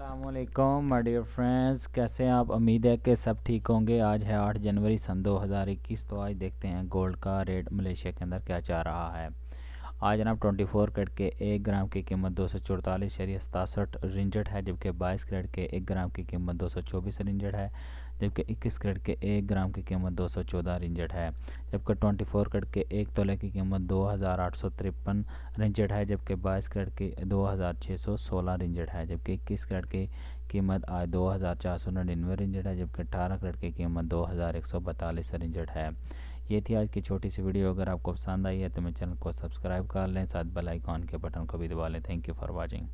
अलमैकम my dear friends कैसे आप उम्मीद है कि सब ठीक होंगे आज है 8 जनवरी सन 2021 तो आज देखते हैं गोल्ड का रेट मलेशिया के अंदर क्या चाह रहा है आज जनाब 24 कैरेट के एक ग्राम की कीमत दो सौ चौतालीस शरीय सतासठ रिंजट है जबकि 22 कैरेट के एक ग्राम की कीमत दो सौ चौबीस रिंजट है जबकि 21 कैरेट के एक ग्राम की कीमत दो सौ चौदह रिंजट है जबकि 24 कैरेट के एक तोले की कीमत दो हज़ार आठ सौ तिरपन रिंजट है जबकि 22 कैरेट की दो हज़ार छः सौ सोलह रिंजट है जबकि इक्कीस कैरेट की कीमत आज दो हज़ार चार सौ नड़िनवे रिंजट है जबकि अठारह कैरेट की कीमत दो हज़ार एक सौ बतालीस रिंजट है ये थी आज की छोटी सी वीडियो अगर आपको पसंद आई है तो मेरे चैनल को सब्सक्राइब कर लें साथ बेल आइकॉन के बटन को भी दबा लें थैंक यू फॉर वॉचिंग